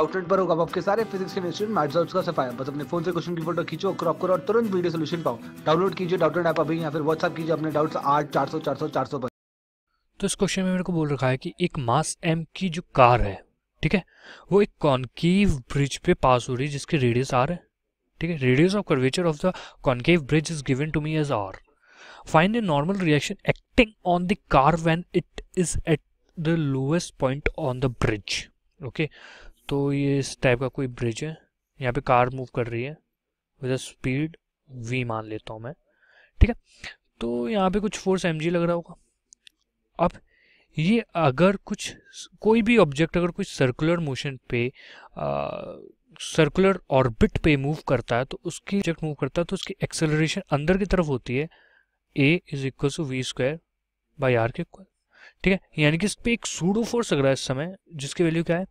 outlet पर होगा आपके सारे फिजिक्स केमिस्ट्री मैथ्स और उसका सफाया बस अपने फोन से क्वेश्चन की फोटो खींचो क्रॉप करो और तुरंत वीडियो सोल्यूशन पाओ डाउनलोड कीजिए डाउटलेट ऐप अभी या फिर व्हाट्सअप कीजिए अपने डाउट्स आठ चार सौ चार सौ चार सौ पर तो इस क्वेश्चन में मेरे को बोल रखा है कि एक मास एम की जो कार है ठीक है वो एक कॉनकेव ब्रिज पे पास हो रही है जिसके रेडियस आर है ठीक है radius of curvature of the concave bridge is given to me as R find a normal reaction acting on the car when it is at the lowest point on the bridge okay तो ये इस type का कोई bridge है यहाँ पे car move कर रही है विद स्पीड वी मान लेता हूँ मैं ठीक है तो यहाँ पे कुछ फोर्स एम लग रहा होगा अब ये अगर कुछ कोई भी ऑब्जेक्ट अगर कुछ सर्कुलर मोशन पे सर्कुलर ऑर्बिट पे मूव करता है तो उसकी ऑब्जेक्ट मूव करता है तो उसकी एक्सेलरेशन अंदर की तरफ होती है A is equal to V square by R के इक्वल ठीक है यानी कि इस पर एक सूडो फोर्स लग रहा है इस समय जिसकी वैल्यू क्या है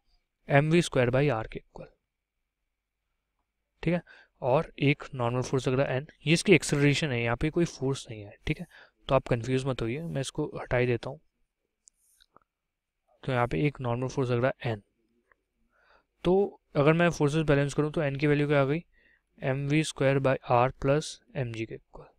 M V square by R के इक्वल ठीक है और एक नॉर्मल फोर्स लग रहा है एन ये इसकी एक्सलरेशन है यहाँ पे कोई फोर्स नहीं है ठीक है तो आप कंफ्यूज मत होइए मैं इसको हटाई देता हूँ तो यहाँ पे एक नॉर्मल फोर्स लग रहा है एन तो अगर मैं फोर्सेस बैलेंस करूँ तो एन की वैल्यू क्या आ गई M V square by R plus M G के इक्वल